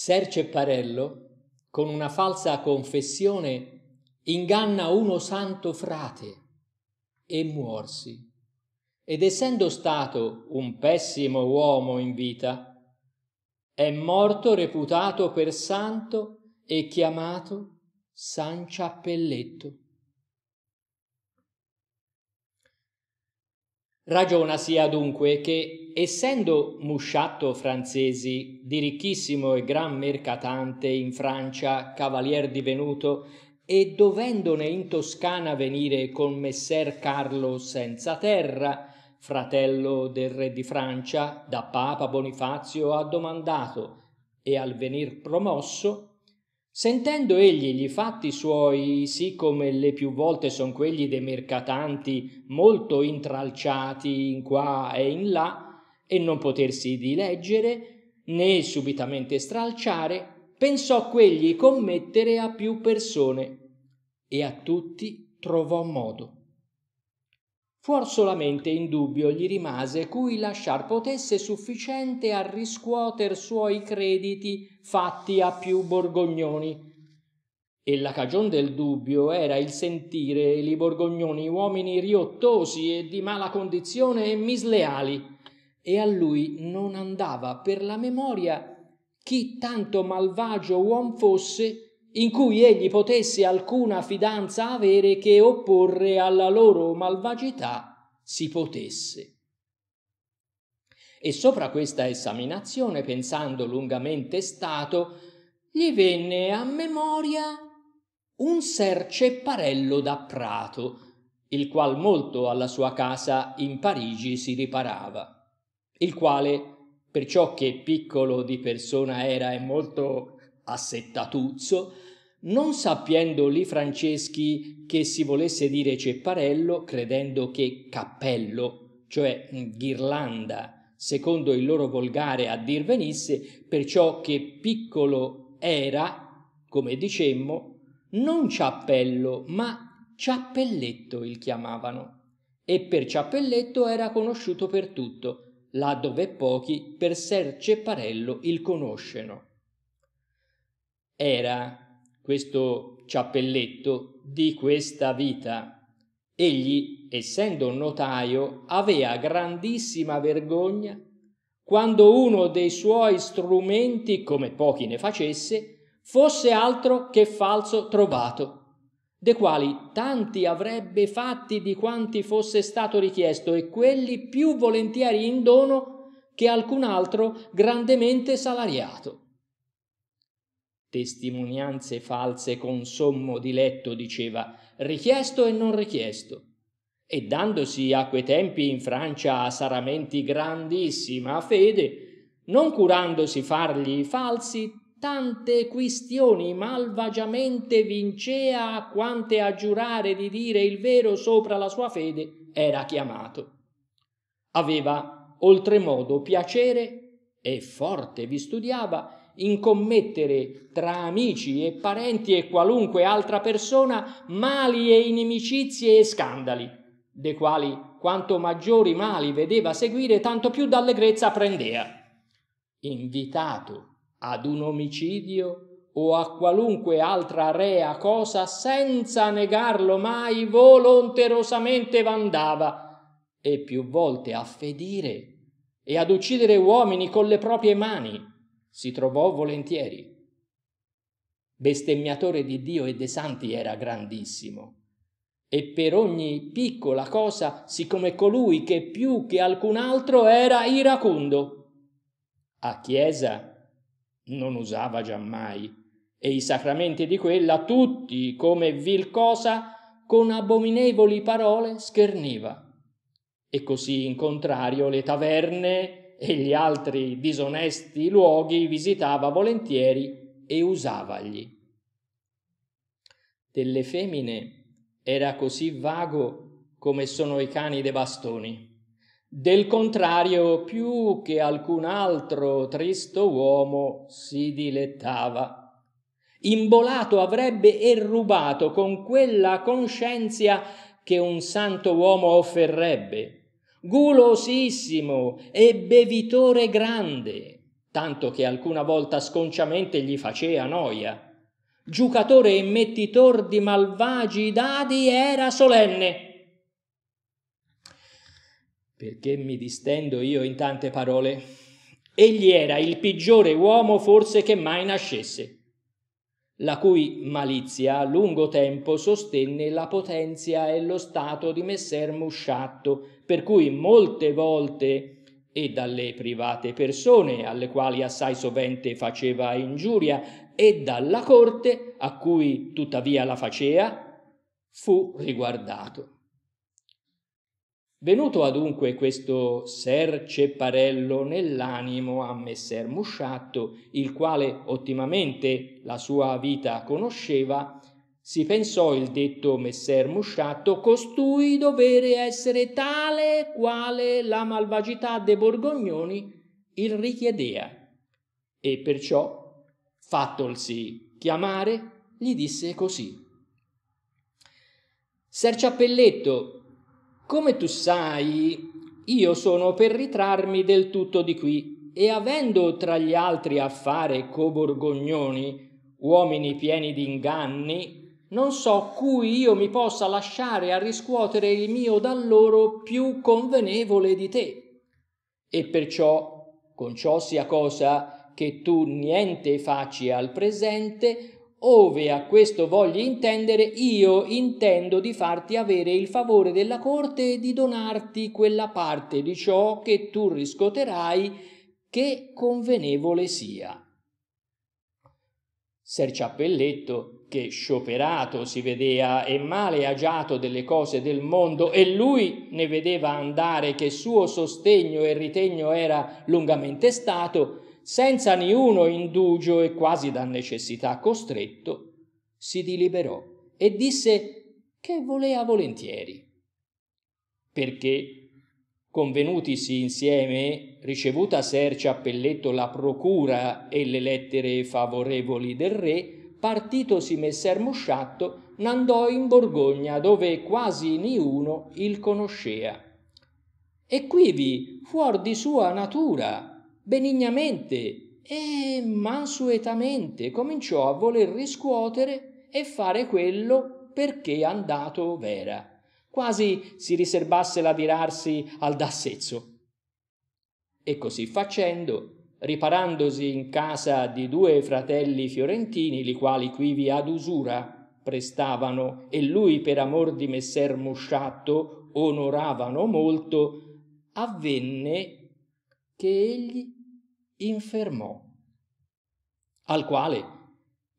Ser Cepparello, con una falsa confessione, inganna uno santo frate e muorsi. Ed essendo stato un pessimo uomo in vita, è morto reputato per santo e chiamato San Ciappelletto. Ragionasi adunque che essendo Musciatto francesi di ricchissimo e gran mercatante in Francia, cavalier divenuto, e dovendone in Toscana venire con messer Carlo senza terra, fratello del re di Francia, da Papa Bonifazio addomandato e al venir promosso, sentendo egli gli fatti suoi, sì come le più volte son quelli dei mercatanti molto intralciati in qua e in là, e non potersi dileggere, né subitamente stralciare, pensò quegli commettere a più persone, e a tutti trovò modo. Fuor solamente in dubbio gli rimase cui lasciar potesse sufficiente a riscuoter suoi crediti fatti a più borgognoni. E la cagion del dubbio era il sentire li borgognoni uomini riottosi e di mala condizione e misleali, e a lui non andava per la memoria chi tanto malvagio uom fosse in cui egli potesse alcuna fidanza avere che opporre alla loro malvagità si potesse. E sopra questa esaminazione, pensando lungamente stato, gli venne a memoria un sercepparello da prato, il qual molto alla sua casa in Parigi si riparava il quale, per ciò che piccolo di persona era e molto assettatuzzo, non sappiendo li Franceschi che si volesse dire cepparello, credendo che cappello, cioè ghirlanda, secondo il loro volgare a dir venisse, perciò che piccolo era, come dicemmo, non ciappello, ma ciappelletto il chiamavano. E per ciappelletto era conosciuto per tutto, là dove pochi per ser Cepparello il conosceno. Era questo ciappelletto di questa vita. Egli, essendo un notaio, aveva grandissima vergogna quando uno dei suoi strumenti, come pochi ne facesse, fosse altro che falso trovato de quali tanti avrebbe fatti di quanti fosse stato richiesto e quelli più volentieri in dono che alcun altro grandemente salariato. Testimonianze false con sommo diletto diceva richiesto e non richiesto. E dandosi a quei tempi in Francia a Saramenti grandissima fede, non curandosi fargli falsi, tante quistioni malvagiamente vincea quante a giurare di dire il vero sopra la sua fede era chiamato. Aveva oltremodo piacere e forte vi studiava in commettere tra amici e parenti e qualunque altra persona mali e inimicizie e scandali, de quali quanto maggiori mali vedeva seguire tanto più d'allegrezza prendea. Invitato ad un omicidio o a qualunque altra rea cosa senza negarlo mai volonterosamente vandava e più volte a fedire e ad uccidere uomini con le proprie mani si trovò volentieri. Bestemmiatore di Dio e dei santi era grandissimo e per ogni piccola cosa, siccome colui che più che alcun altro era iracundo. A chiesa non usava giammai, e i sacramenti di quella tutti, come vil cosa, con abominevoli parole scherniva. E così in contrario le taverne e gli altri disonesti luoghi visitava volentieri e usavagli. Delle femmine era così vago come sono i cani dei bastoni del contrario, più che alcun altro tristo uomo si dilettava. Imbolato avrebbe e rubato con quella conscienza che un santo uomo offerrebbe, gulosissimo e bevitore grande, tanto che alcuna volta sconciamente gli facea noia. Giucatore e mettitor di malvagi dadi era solenne perché mi distendo io in tante parole, egli era il peggiore uomo forse che mai nascesse, la cui malizia a lungo tempo sostenne la potenza e lo stato di messer Musciatto, per cui molte volte e dalle private persone, alle quali assai sovente faceva ingiuria, e dalla corte, a cui tuttavia la facea, fu riguardato. Venuto adunque questo ser Cepparello nell'animo a messer Musciatto, il quale ottimamente la sua vita conosceva, si pensò il detto messer Musciatto, costui dovere essere tale quale la malvagità de Borgognoni il richiedea. E perciò, fattolsi chiamare, gli disse così. Ser Ciappelletto, come tu sai, io sono per ritrarmi del tutto di qui, e avendo tra gli altri a affare coborgognoni, uomini pieni di inganni, non so cui io mi possa lasciare a riscuotere il mio da loro più convenevole di te. E perciò, con ciò sia cosa che tu niente facci al presente, Ove a questo vogli intendere, io intendo di farti avere il favore della corte e di donarti quella parte di ciò che tu riscoterai che convenevole sia. Ser Ciappelletto, che scioperato si vedea e male agiato delle cose del mondo, e lui ne vedeva andare che suo sostegno e ritegno era lungamente stato, senza niuno indugio e quasi da necessità costretto, si diliberò e disse che volea volentieri. Perché, convenutisi insieme, ricevuta Serce a Pelletto la procura e le lettere favorevoli del re, partitosi messer Musciatto, n'andò in Borgogna, dove quasi niuno il conoscea. E quivi, fuor di sua natura, benignamente e mansuetamente cominciò a voler riscuotere e fare quello perché andato vera, quasi si riservasse l'adirarsi al d'assezzo. E così facendo, riparandosi in casa di due fratelli fiorentini, li quali quivi ad usura prestavano e lui per amor di messer Musciatto onoravano molto, avvenne che egli infermò, al quale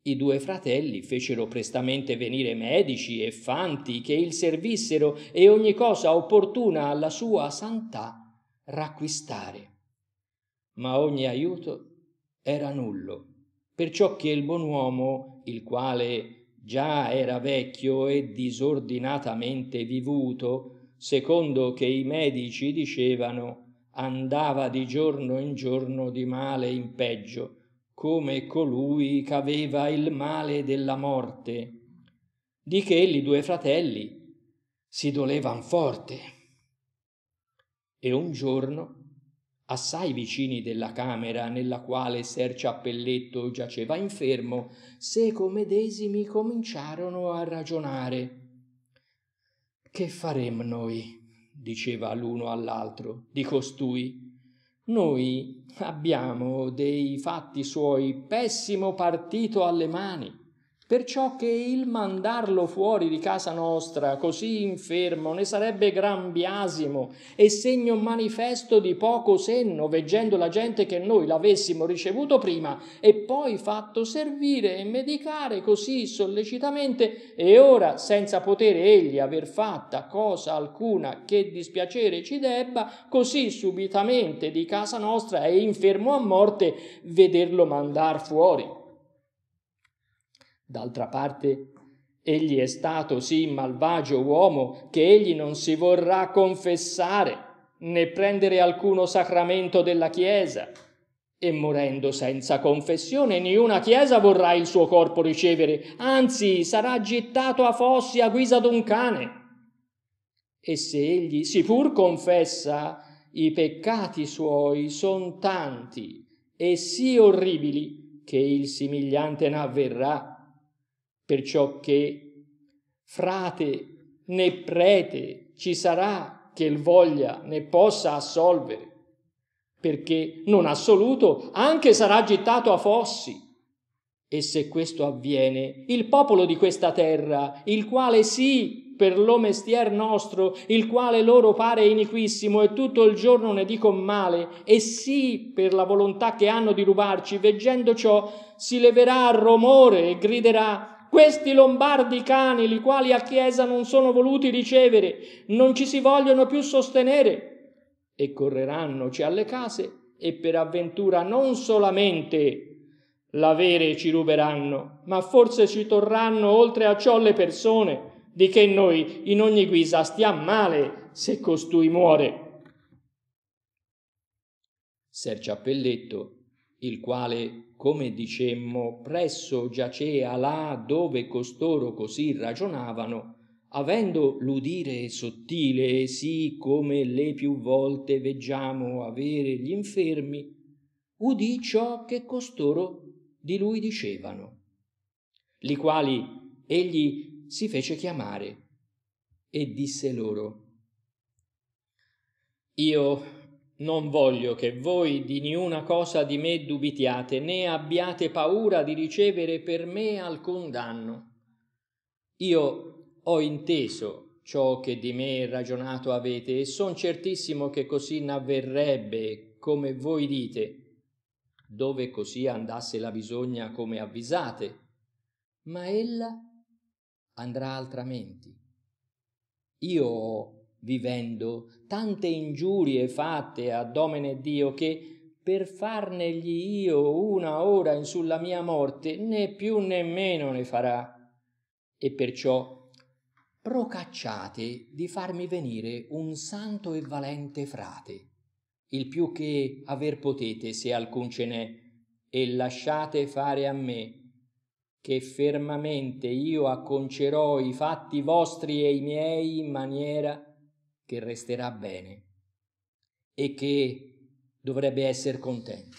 i due fratelli fecero prestamente venire medici e fanti che il servissero e ogni cosa opportuna alla sua santità racquistare. Ma ogni aiuto era nullo, perciò che il buon uomo, il quale già era vecchio e disordinatamente vivuto, secondo che i medici dicevano, andava di giorno in giorno di male in peggio, come colui ch'aveva il male della morte. Di che li due fratelli si dolevan forte. E un giorno, assai vicini della camera nella quale Ser Ciappelletto giaceva infermo, seco medesimi cominciarono a ragionare. Che faremmo noi? diceva l'uno all'altro, di costui. Noi abbiamo dei fatti suoi pessimo partito alle mani. Perciò che il mandarlo fuori di casa nostra, così infermo, ne sarebbe gran biasimo e segno manifesto di poco senno, veggendo la gente che noi l'avessimo ricevuto prima e poi fatto servire e medicare così sollecitamente, e ora, senza poter egli aver fatta cosa alcuna che dispiacere ci debba, così subitamente di casa nostra e infermo a morte, vederlo mandar fuori. D'altra parte, egli è stato sì malvagio uomo che egli non si vorrà confessare né prendere alcuno sacramento della Chiesa. E morendo senza confessione, niuna Chiesa vorrà il suo corpo ricevere, anzi sarà gittato a fossi a guisa d'un cane. E se egli si pur confessa, i peccati suoi son tanti e sì orribili che il simigliante n'avverrà perciò che frate né prete ci sarà che il voglia ne possa assolvere, perché non assoluto anche sarà gettato a fossi. E se questo avviene, il popolo di questa terra, il quale sì, per lo mestier nostro, il quale loro pare iniquissimo e tutto il giorno ne dico male, e sì, per la volontà che hanno di rubarci, veggendo ciò, si leverà a romore e griderà questi lombardi cani, li quali a Chiesa non sono voluti ricevere, non ci si vogliono più sostenere, e correrannoci alle case, e per avventura non solamente l'avere ci ruberanno, ma forse ci torranno oltre a ciò le persone, di che noi in ogni guisa stiamo male se costui muore. Ser Ciappelletto il quale, come dicemmo, presso giacea là dove costoro così ragionavano, avendo l'udire sottile, sì come le più volte veggiamo avere gli infermi, udì ciò che costoro di lui dicevano, li quali egli si fece chiamare e disse loro, Io non voglio che voi di niuna cosa di me dubitiate, né abbiate paura di ricevere per me alcun danno. Io ho inteso ciò che di me ragionato avete, e son certissimo che così n'avverrebbe, come voi dite, dove così andasse la bisogna come avvisate, ma ella andrà altrimenti. Io ho vivendo tante ingiurie fatte a omene Dio che per farnegli io una ora in sulla mia morte né più né meno ne farà. E perciò procacciate di farmi venire un santo e valente frate, il più che aver potete se alcun ce n'è, e lasciate fare a me che fermamente io acconcerò i fatti vostri e i miei in maniera che resterà bene e che dovrebbe essere contento.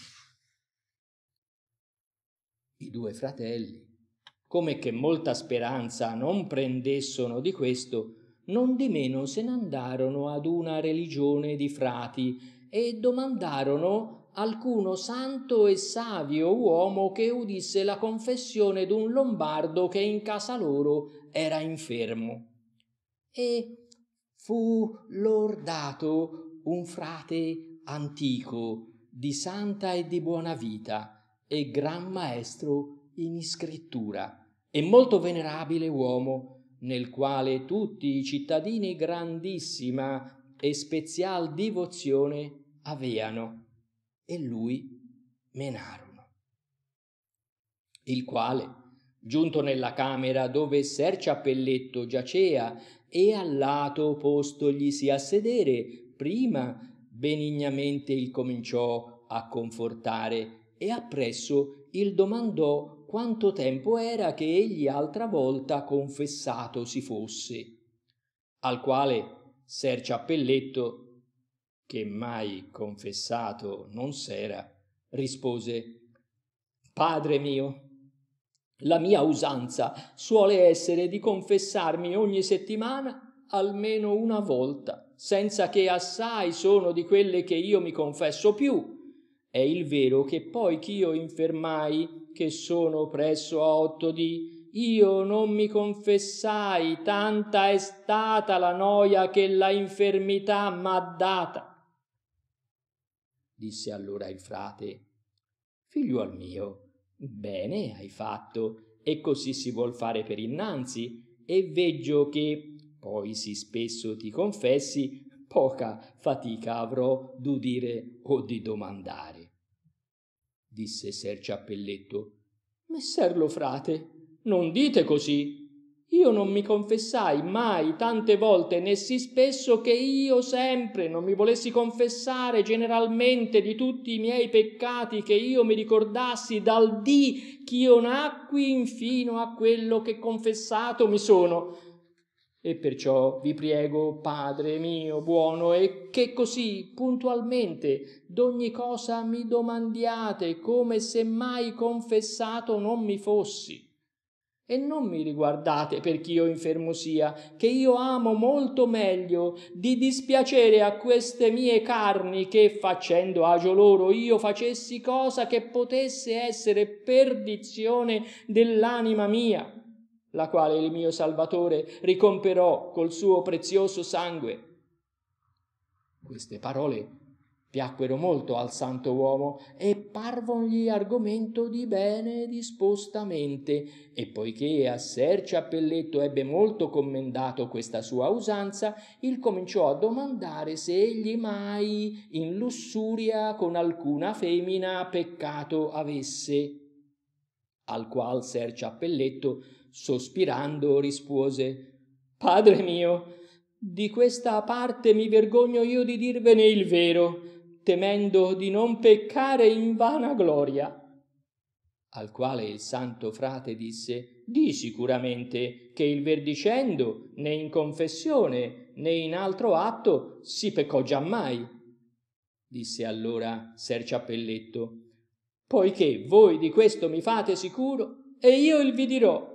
I due fratelli, come che molta speranza non prendessero di questo, non di meno se n'andarono ad una religione di frati e domandarono alcuno santo e savio uomo che udisse la confessione d'un lombardo che in casa loro era infermo. E fu lordato un frate antico di santa e di buona vita e gran maestro in scrittura e molto venerabile uomo nel quale tutti i cittadini grandissima e spezial divozione aveano e lui menarono il quale Giunto nella camera dove ser Ciappelletto giacea e al lato postoglisi a sedere, prima benignamente il cominciò a confortare e appresso il domandò quanto tempo era che egli altra volta confessato si fosse. Al quale ser Ciappelletto, che mai confessato non s'era, rispose Padre mio, la mia usanza suole essere di confessarmi ogni settimana almeno una volta, senza che assai sono di quelle che io mi confesso più. È il vero che poi ch'io infermai, che sono presso a otto di, io non mi confessai, tanta è stata la noia che la infermità m'ha data. Disse allora il frate, figliuol mio, Bene hai fatto, e così si vuol fare per innanzi, e veggio che, poi si spesso ti confessi, poca fatica avrò d'udire o di domandare. Disse Ser Ciappelletto, Messer lo frate, non dite così, io non mi confessai mai tante volte, né sì spesso che io sempre non mi volessi confessare generalmente di tutti i miei peccati, che io mi ricordassi dal dì ch'io nacqui infino a quello che confessato mi sono. E perciò vi prego, Padre mio buono, e che così puntualmente d'ogni cosa mi domandiate come se mai confessato non mi fossi e non mi riguardate perché io infermo sia, che io amo molto meglio di dispiacere a queste mie carni che facendo agio loro io facessi cosa che potesse essere perdizione dell'anima mia, la quale il mio Salvatore ricomperò col suo prezioso sangue. Queste parole piacquero molto al santo uomo e parvongli argomento di bene dispostamente e poiché a ser Appelletto ebbe molto commendato questa sua usanza il cominciò a domandare se egli mai in lussuria con alcuna femina peccato avesse al qual ser Appelletto sospirando rispose padre mio di questa parte mi vergogno io di dirvene il vero temendo di non peccare in vana gloria. Al quale il santo frate disse, di sicuramente che il verdicendo né in confessione né in altro atto si peccò giammai. Disse allora Ser Ciappelletto, poiché voi di questo mi fate sicuro, e io il vi dirò.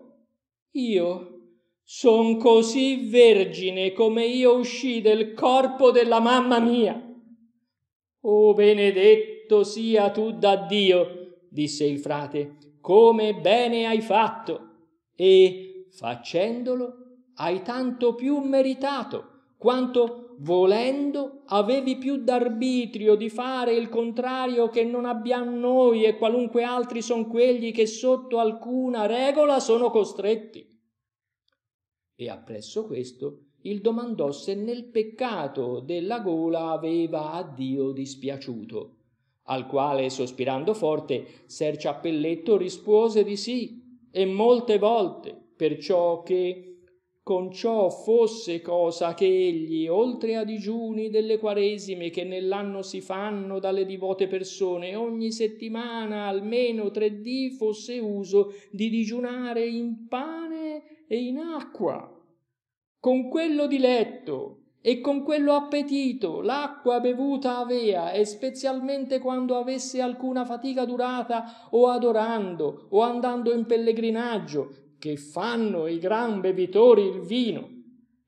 Io son così vergine come io uscì del corpo della mamma mia. O benedetto sia tu da Dio, disse il frate, come bene hai fatto, e facendolo hai tanto più meritato, quanto volendo avevi più d'arbitrio di fare il contrario che non abbiamo noi e qualunque altri son quelli che sotto alcuna regola sono costretti. E appresso questo il domandò se nel peccato della gola aveva a Dio dispiaciuto. Al quale, sospirando forte, Ser Ciappelletto rispose di sì, e molte volte, perciò che con ciò fosse cosa che egli, oltre a digiuni delle quaresime che nell'anno si fanno dalle divote persone, ogni settimana almeno tre dì fosse uso di digiunare in pane e in acqua con quello diletto e con quello appetito l'acqua bevuta avea, e spezialmente quando avesse alcuna fatica durata o adorando o andando in pellegrinaggio, che fanno i gran bevitori il vino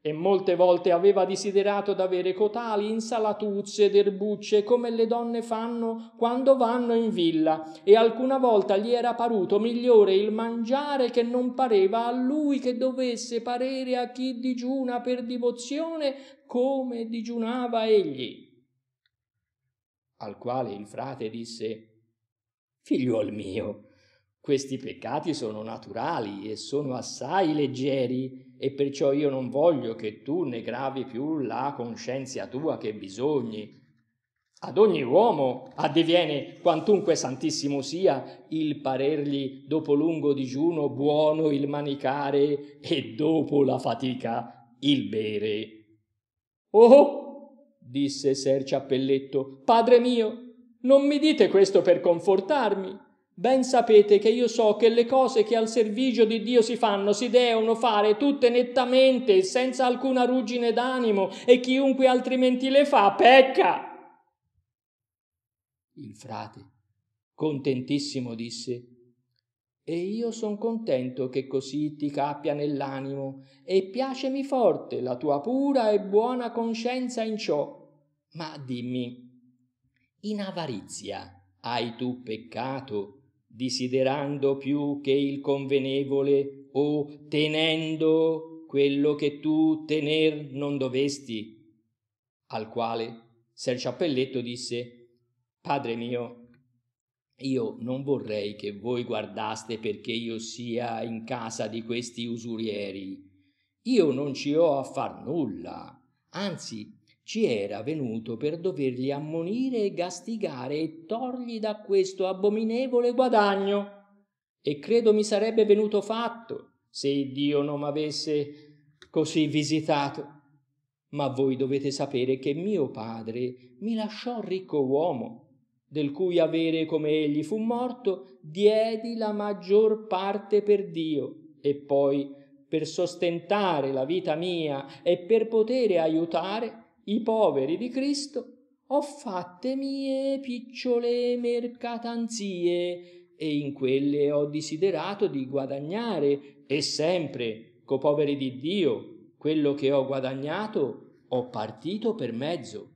e molte volte aveva desiderato d'avere cotali insalatuzze ed erbucce come le donne fanno quando vanno in villa, e alcuna volta gli era paruto migliore il mangiare che non pareva a lui che dovesse parere a chi digiuna per divozione come digiunava egli. Al quale il frate disse Figliuol mio, questi peccati sono naturali e sono assai leggeri e perciò io non voglio che tu ne gravi più la conscienza tua che bisogni. Ad ogni uomo addiviene, quantunque santissimo sia, il parergli dopo lungo digiuno buono il manicare e dopo la fatica il bere. Oh, disse Ser Ciappelletto, padre mio, non mi dite questo per confortarmi, Ben sapete che io so che le cose che al servizio di Dio si fanno si devono fare tutte nettamente, senza alcuna ruggine d'animo, e chiunque altrimenti le fa pecca. Il frate, contentissimo, disse, e io son contento che così ti cappia nell'animo, e piacemi forte la tua pura e buona coscienza in ciò. Ma dimmi, in avarizia hai tu peccato? desiderando più che il convenevole o tenendo quello che tu tener non dovesti. Al quale Ser Ciappelletto disse Padre mio, io non vorrei che voi guardaste perché io sia in casa di questi usurieri. Io non ci ho a far nulla, anzi ci era venuto per doverli ammonire e gastigare e torgli da questo abominevole guadagno. E credo mi sarebbe venuto fatto se Dio non m'avesse così visitato. Ma voi dovete sapere che mio padre mi lasciò ricco uomo, del cui avere come egli fu morto, diedi la maggior parte per Dio, e poi, per sostentare la vita mia e per potere aiutare, i poveri di Cristo, ho fatte mie piccole mercatanzie e in quelle ho desiderato di guadagnare e sempre, co poveri di Dio, quello che ho guadagnato ho partito per mezzo,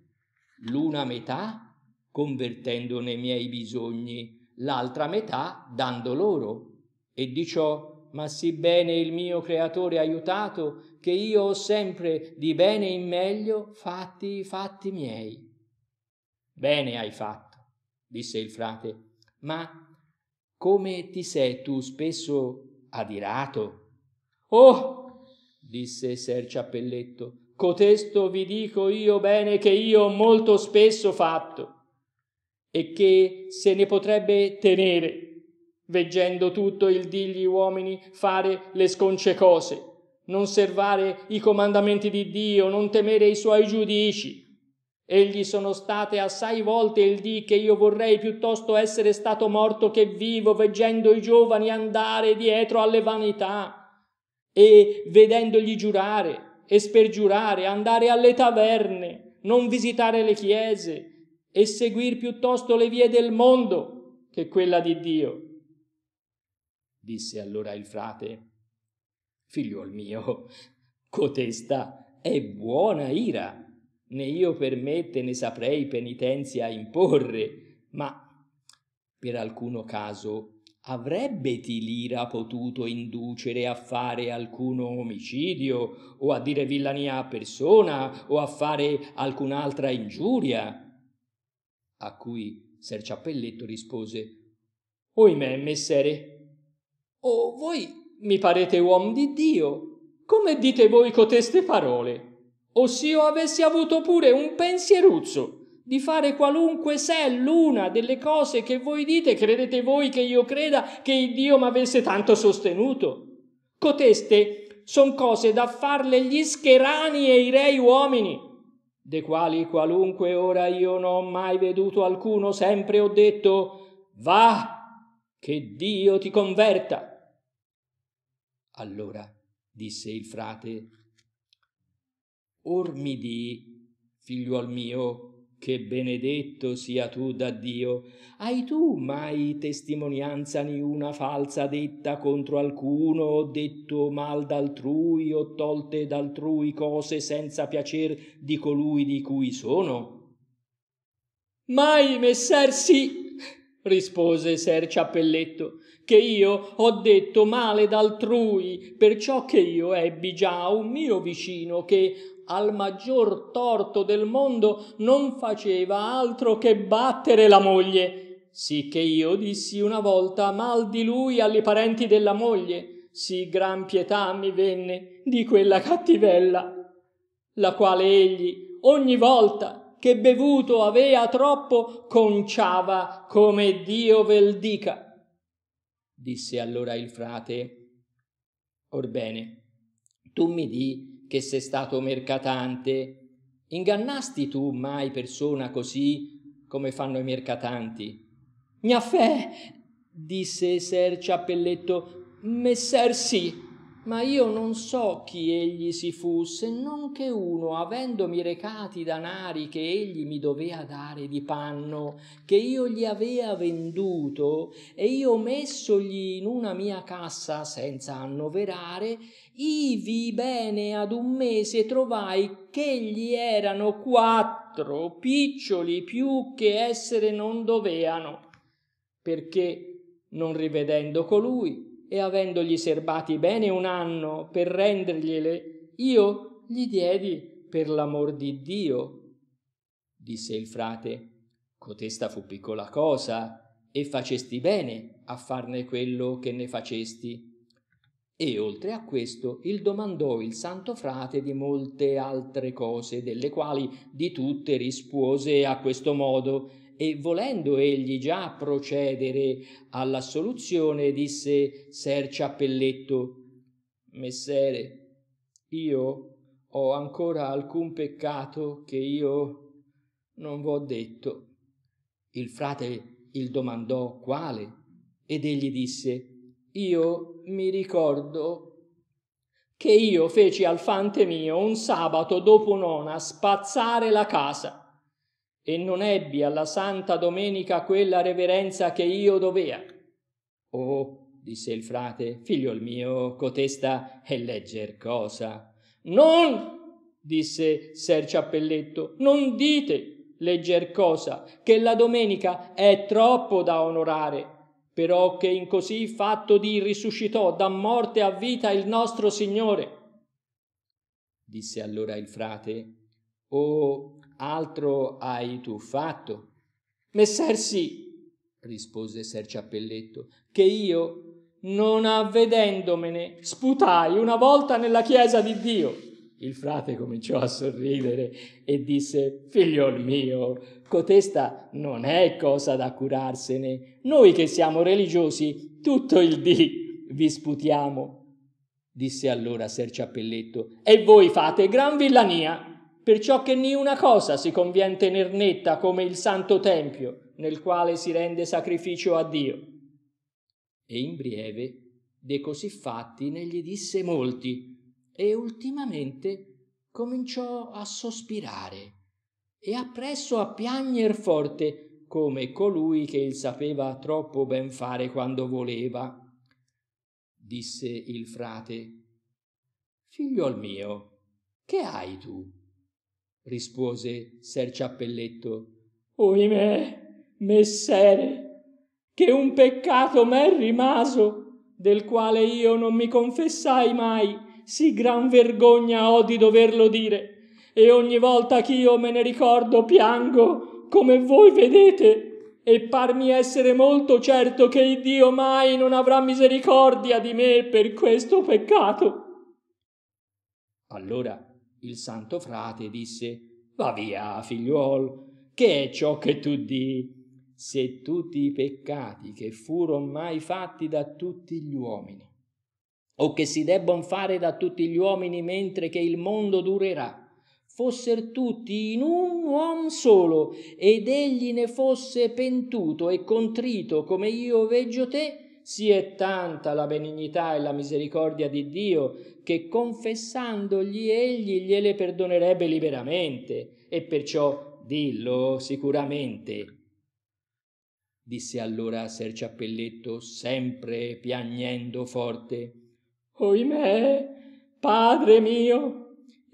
l'una metà convertendo nei miei bisogni, l'altra metà dando loro, e di ciò ma sì bene il mio creatore aiutato, che io ho sempre di bene in meglio fatti i fatti miei. Bene hai fatto, disse il frate, ma come ti sei tu spesso adirato? Oh, disse Ser Ciappelletto, cotesto vi dico io bene che io ho molto spesso fatto e che se ne potrebbe tenere veggendo tutto il digli uomini fare le sconce cose, non servare i comandamenti di Dio, non temere i suoi giudici. Egli sono state assai volte il dì che io vorrei piuttosto essere stato morto che vivo, veggendo i giovani andare dietro alle vanità e vedendogli giurare e spergiurare, andare alle taverne, non visitare le chiese e seguir piuttosto le vie del mondo che quella di Dio. Disse allora il frate, figliuol mio, cotesta è buona ira, né io per me te ne saprei penitenzia imporre, ma per alcuno caso avrebbeti l'ira potuto inducere a fare alcuno omicidio o a dire villania a persona o a fare alcun'altra ingiuria? A cui Ser Ciappelletto rispose, Oimè, messere, o voi mi parete uomo di Dio, come dite voi coteste parole? O se io avessi avuto pure un pensieruzzo di fare qualunque sé l'una delle cose che voi dite, credete voi che io creda che il Dio m'avesse tanto sostenuto? Coteste son cose da farle gli scherani e i rei uomini, de quali qualunque ora io non ho mai veduto alcuno, sempre ho detto, va, che Dio ti converta. Allora disse il frate, Or mi di, figliuol mio, che benedetto sia tu da Dio, hai tu mai testimonianza niuna falsa detta contro alcuno, o detto mal d'altrui, o tolte d'altrui cose senza piacer di colui di cui sono? Mai, messer sì, rispose ser ciappelletto che io ho detto male d'altrui perciò che io ebbi già un mio vicino che al maggior torto del mondo non faceva altro che battere la moglie sì che io dissi una volta mal di lui alli parenti della moglie sì gran pietà mi venne di quella cattivella la quale egli ogni volta che bevuto avea troppo conciava come Dio vel dica. Disse allora il frate, Orbene, tu mi di che sei stato mercatante, ingannasti tu mai persona così come fanno i mercatanti? Gnaffè, disse Ser Ciappelletto, messer sì, ma io non so chi egli si fu, se non che uno, avendomi recati danari che egli mi dovea dare di panno, che io gli avea venduto, e io messogli in una mia cassa senza annoverare, ivi bene ad un mese trovai che gli erano quattro piccioli più che essere non doveano, perché non rivedendo colui e avendogli serbati bene un anno per rendergliele, io gli diedi per l'amor di Dio. Disse il frate, cotesta fu piccola cosa, e facesti bene a farne quello che ne facesti. E oltre a questo il domandò il santo frate di molte altre cose, delle quali di tutte rispuose a questo modo e volendo egli già procedere alla soluzione disse Ser Ciappelletto Messere, io ho ancora alcun peccato che io non v'ho detto. Il frate il domandò quale ed egli disse io mi ricordo che io feci al fante mio un sabato dopo nona spazzare la casa e non ebbi alla Santa Domenica quella reverenza che io dovea. Oh, disse il frate, figliol mio, cotesta è legger cosa. Non, disse Ser Ciappelletto, non dite legger cosa, che la domenica è troppo da onorare, però che in così fatto di risuscitò da morte a vita il nostro Signore. Disse allora il frate, Oh, altro hai tu fatto? Messer sì, rispose Ser Ciappelletto, che io, non avvedendomene, sputai una volta nella chiesa di Dio. Il frate cominciò a sorridere e disse, figliol mio, cotesta non è cosa da curarsene. Noi che siamo religiosi, tutto il dì vi sputiamo. Disse allora Ser Ciappelletto, e voi fate gran villania perciò che ni una cosa si convien tener netta come il santo tempio nel quale si rende sacrificio a Dio. E in breve de così fatti ne gli disse molti, e ultimamente cominciò a sospirare e appresso a piagner forte come colui che il sapeva troppo ben fare quando voleva. Disse il frate, Figliuol mio, che hai tu? rispose ser ciappelletto oimè messere che un peccato m'è rimaso del quale io non mi confessai mai sì gran vergogna ho di doverlo dire e ogni volta che io me ne ricordo piango come voi vedete e parmi essere molto certo che il Dio mai non avrà misericordia di me per questo peccato. Allora il santo frate disse, va via, figliuol, che è ciò che tu di? Se tutti i peccati che furono mai fatti da tutti gli uomini, o che si debbon fare da tutti gli uomini mentre che il mondo durerà, fosser tutti in un uomo solo, ed egli ne fosse pentuto e contrito come io veggio te, sì è tanta la benignità e la misericordia di Dio che confessandogli egli gliele perdonerebbe liberamente e perciò dillo sicuramente. Disse allora Ser Ciappelletto sempre piagnendo forte. Oimè, padre mio,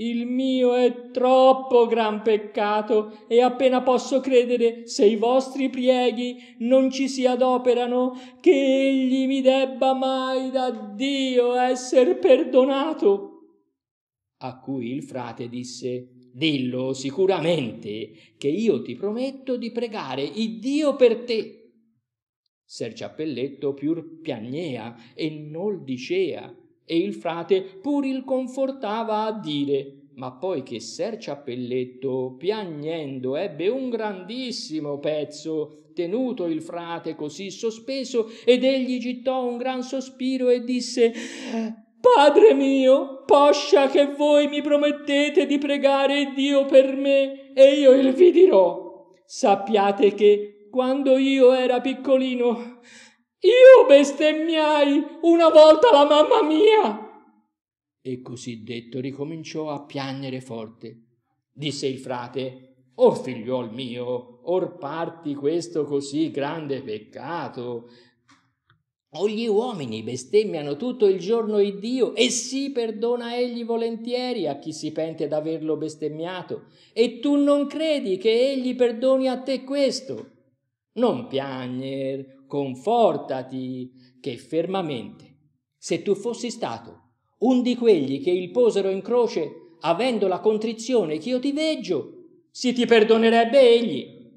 il mio è troppo gran peccato, e appena posso credere, se i vostri prieghi non ci si adoperano, che egli mi debba mai da Dio esser perdonato. A cui il frate disse Dillo sicuramente, che io ti prometto di pregare il Dio per te. Ser Ciappelletto piur piagnea e nol dicea e il frate pur il confortava a dire ma poi che Ser Ciappelletto, piagnendo, ebbe un grandissimo pezzo, tenuto il frate così sospeso, ed egli gittò un gran sospiro e disse Padre mio, poscia che voi mi promettete di pregare Dio per me, e io il vi dirò. Sappiate che, quando io era piccolino, io bestemmiai una volta la mamma mia. E così detto ricominciò a piangere forte. Disse il frate, O oh, figliuol mio, or parti questo così grande peccato. O gli uomini bestemmiano tutto il giorno il Dio e si perdona egli volentieri a chi si pente d'averlo bestemmiato. E tu non credi che egli perdoni a te questo? Non piagner, confortati che fermamente, se tu fossi stato un di quelli che il posero in croce, avendo la contrizione che io ti veggio, si ti perdonerebbe egli.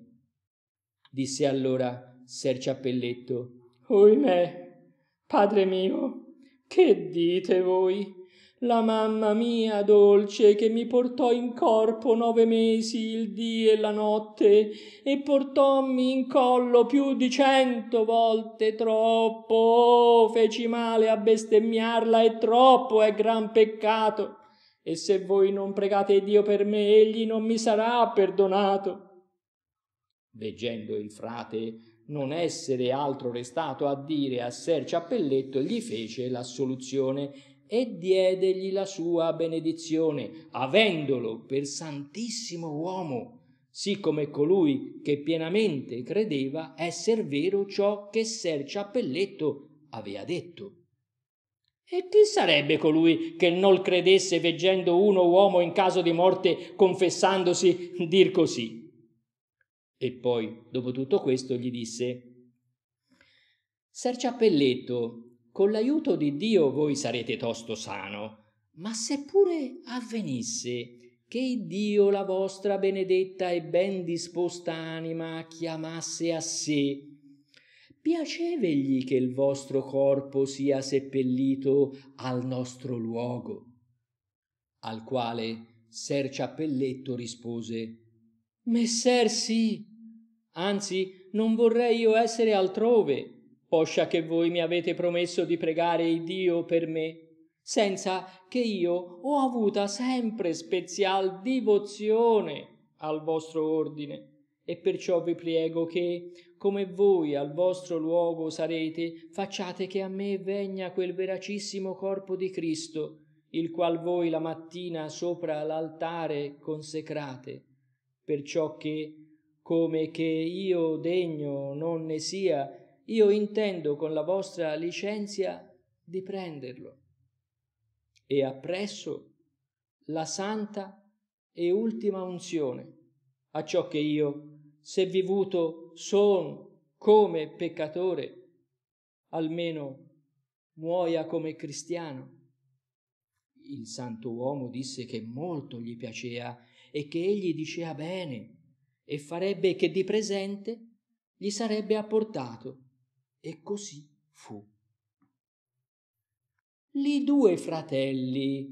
Disse allora Ser Ciappelletto, Oimè, padre mio, che dite voi? la mamma mia dolce che mi portò in corpo nove mesi il dì e la notte e portommi in collo più di cento volte troppo oh, feci male a bestemmiarla e troppo è gran peccato e se voi non pregate Dio per me egli non mi sarà perdonato veggendo il frate non essere altro restato a dire a ser ciappelletto gli fece l'assoluzione e diedegli la sua benedizione, avendolo per santissimo uomo, siccome colui che pienamente credeva esser vero ciò che Ser Ciappelletto aveva detto. E chi sarebbe colui che non credesse veggendo uno uomo in caso di morte confessandosi dir così? E poi, dopo tutto questo, gli disse Ser Ciappelletto, con l'aiuto di Dio voi sarete tosto sano. Ma seppure avvenisse che Dio la vostra benedetta e ben disposta anima chiamasse a sé, piacevegli che il vostro corpo sia seppellito al nostro luogo. Al quale Ser Ciappelletto rispose Messer sì, anzi non vorrei io essere altrove, poscia che voi mi avete promesso di pregare il Dio per me, senza che io ho avuta sempre special divozione al vostro ordine. E perciò vi prego che, come voi al vostro luogo sarete, facciate che a me venga quel veracissimo corpo di Cristo, il qual voi la mattina sopra l'altare consecrate, perciò che, come che io degno non ne sia io intendo con la vostra licenza di prenderlo. E appresso la santa e ultima unzione, a ciò che io, se vivuto, son come peccatore, almeno muoia come cristiano. Il santo uomo disse che molto gli piacea e che egli diceva bene e farebbe che di presente gli sarebbe apportato e così fu. Li due fratelli,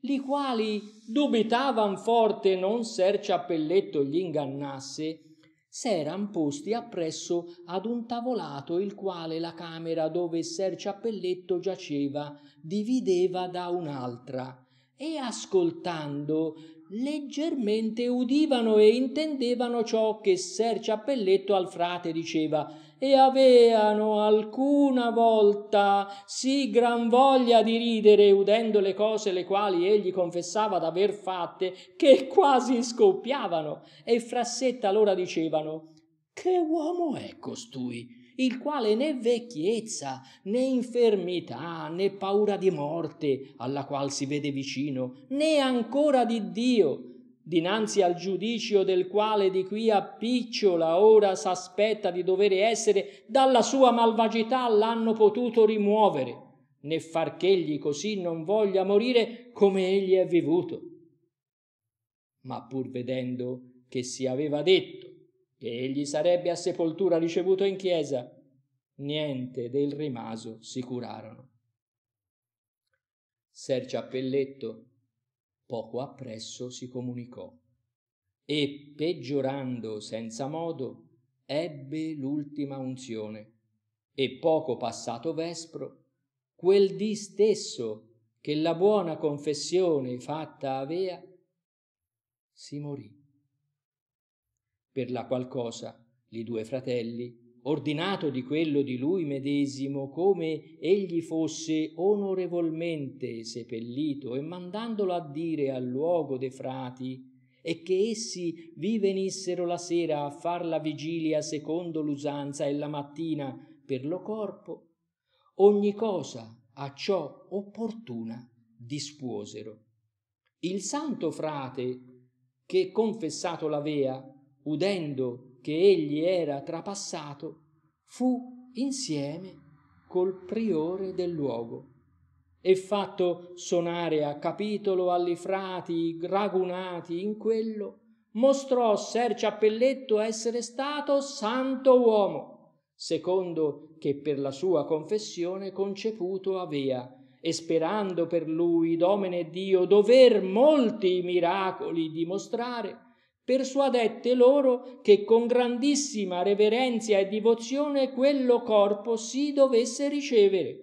li quali dubitavan forte non ser Ciappelletto gli ingannasse, s'eran posti appresso ad un tavolato il quale la camera dove ser Ciappelletto giaceva divideva da un'altra e ascoltando leggermente udivano e intendevano ciò che ser Ciappelletto al frate diceva e aveano alcuna volta sì gran voglia di ridere udendo le cose le quali egli confessava d'aver fatte che quasi scoppiavano e fra sé talora dicevano che uomo è costui il quale né vecchiezza, né infermità, né paura di morte alla qual si vede vicino, né ancora di Dio, dinanzi al giudizio del quale di qui a picciola ora s'aspetta di dovere essere, dalla sua malvagità l'hanno potuto rimuovere, né far ch'egli così non voglia morire come egli è vivuto. Ma pur vedendo che si aveva detto che egli sarebbe a sepoltura ricevuto in chiesa, niente del rimaso si curarono. Ser Ciappelletto poco appresso si comunicò e peggiorando senza modo ebbe l'ultima unzione e poco passato vespro quel dì stesso che la buona confessione fatta avea si morì per la qual cosa li due fratelli ordinato di quello di lui medesimo, come egli fosse onorevolmente seppellito, e mandandolo a dire al luogo de frati, e che essi vi venissero la sera a far la vigilia secondo l'usanza e la mattina per lo corpo, ogni cosa a ciò opportuna dispuosero. Il santo frate, che confessato l'avea, udendo che egli era trapassato, fu insieme col priore del luogo e fatto sonare a capitolo alli frati ragunati in quello, mostrò Ser Ciappelletto essere stato santo uomo, secondo che per la sua confessione conceputo avea, e sperando per lui, Domene Dio, dover molti miracoli dimostrare, persuadette loro che con grandissima reverenzia e divozione quello corpo si dovesse ricevere.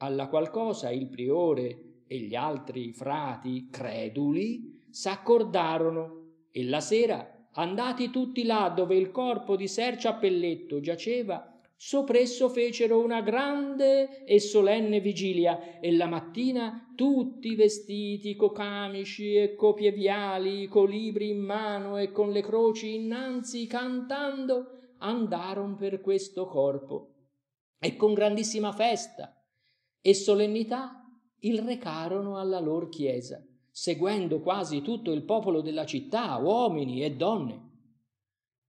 Alla qual cosa il priore e gli altri frati creduli s'accordarono e la sera, andati tutti là dove il corpo di Ser Appelletto giaceva, Sopra esso fecero una grande e solenne vigilia, e la mattina tutti vestiti co camici e copie viali, co libri in mano e con le croci innanzi, cantando, andarono per questo corpo. E con grandissima festa e solennità il recarono alla lor chiesa, seguendo quasi tutto il popolo della città, uomini e donne.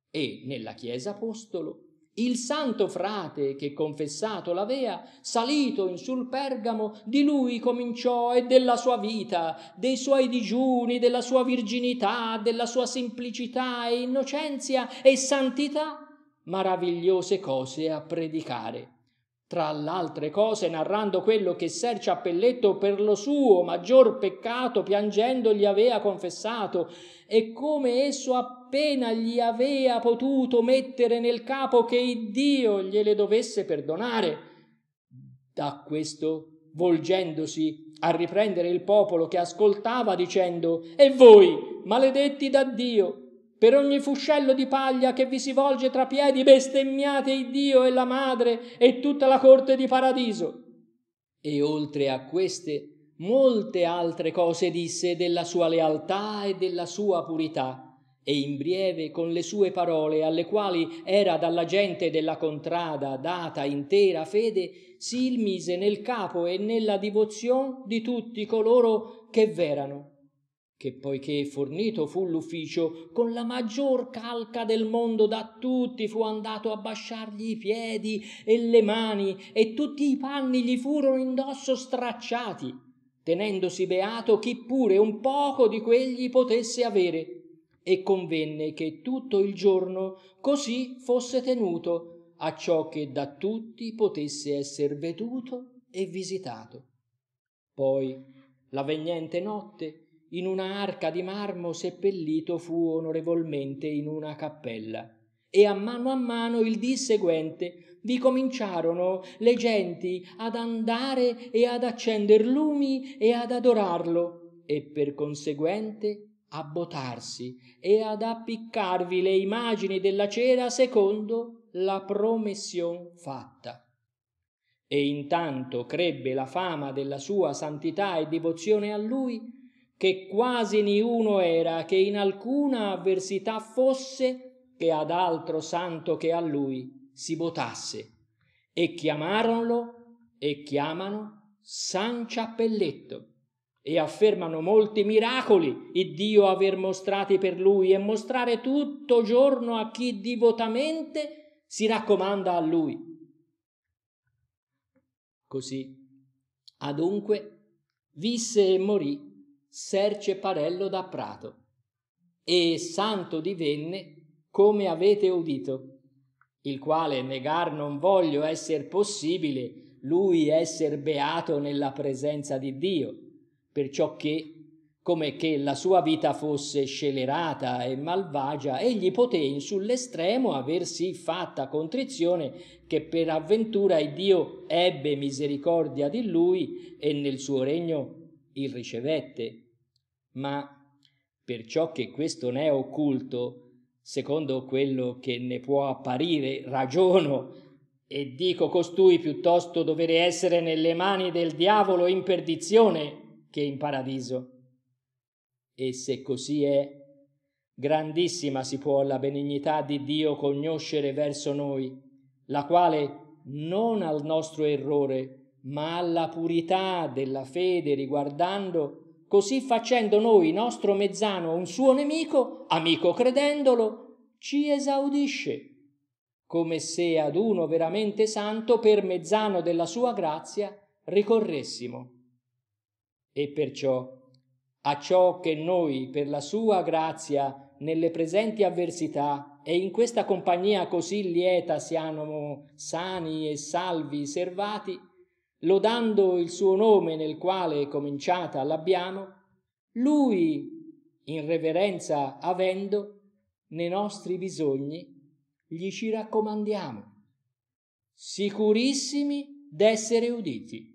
E nella chiesa apostolo il santo frate che confessato l'avea, salito in sul Pergamo, di lui cominciò e della sua vita, dei suoi digiuni, della sua virginità, della sua semplicità e innocenza e santità, maravigliose cose a predicare tra l'altre cose narrando quello che Ser Ciappelletto per lo suo maggior peccato piangendo gli avea confessato e come esso appena gli avea potuto mettere nel capo che Dio gliele dovesse perdonare. Da questo, volgendosi a riprendere il popolo che ascoltava dicendo E voi, maledetti da Dio, per ogni fuscello di paglia che vi si volge tra piedi bestemmiate il Dio e la Madre e tutta la corte di paradiso. E oltre a queste, molte altre cose disse della sua lealtà e della sua purità e in breve con le sue parole, alle quali era dalla gente della contrada data intera fede, si il mise nel capo e nella divozione di tutti coloro che v'erano che poiché fornito fu l'ufficio, con la maggior calca del mondo da tutti fu andato a basciargli i piedi e le mani, e tutti i panni gli furono indosso stracciati, tenendosi beato chi pure un poco di quegli potesse avere. E convenne che tutto il giorno così fosse tenuto, acciò che da tutti potesse esser veduto e visitato. Poi, la vegnente notte, in una arca di marmo seppellito fu onorevolmente in una cappella. E a mano a mano il dì seguente vi cominciarono le genti ad andare e ad accender lumi e ad adorarlo, e per conseguente a botarsi e ad appiccarvi le immagini della cera secondo la promession fatta. E intanto crebbe la fama della sua santità e devozione a lui, che quasi niuno era che in alcuna avversità fosse che ad altro santo che a lui si votasse e chiamaronlo e chiamano San Ciappelletto e affermano molti miracoli iddio aver mostrati per lui e mostrare tutto giorno a chi divotamente si raccomanda a lui. Così adunque visse e morì Serce Parello da Prato. E santo divenne, come avete udito, il quale negar non voglio esser possibile, lui esser beato nella presenza di Dio, perciò che come che la sua vita fosse scelerata e malvagia, egli poté in sull'estremo aversi fatta contrizione che per avventura il Dio ebbe misericordia di lui e nel suo regno il ricevette ma perciò che questo ne è occulto, secondo quello che ne può apparire, ragiono e dico costui piuttosto dovere essere nelle mani del diavolo in perdizione che in paradiso. E se così è, grandissima si può la benignità di Dio conoscere verso noi, la quale non al nostro errore, ma alla purità della fede riguardando Così facendo noi nostro mezzano un suo nemico, amico credendolo, ci esaudisce, come se ad uno veramente santo per mezzano della sua grazia ricorressimo. E perciò, a ciò che noi per la sua grazia nelle presenti avversità e in questa compagnia così lieta siamo sani e salvi servati, lodando il suo nome nel quale è cominciata l'abbiamo, lui in reverenza avendo nei nostri bisogni gli ci raccomandiamo, sicurissimi d'essere uditi.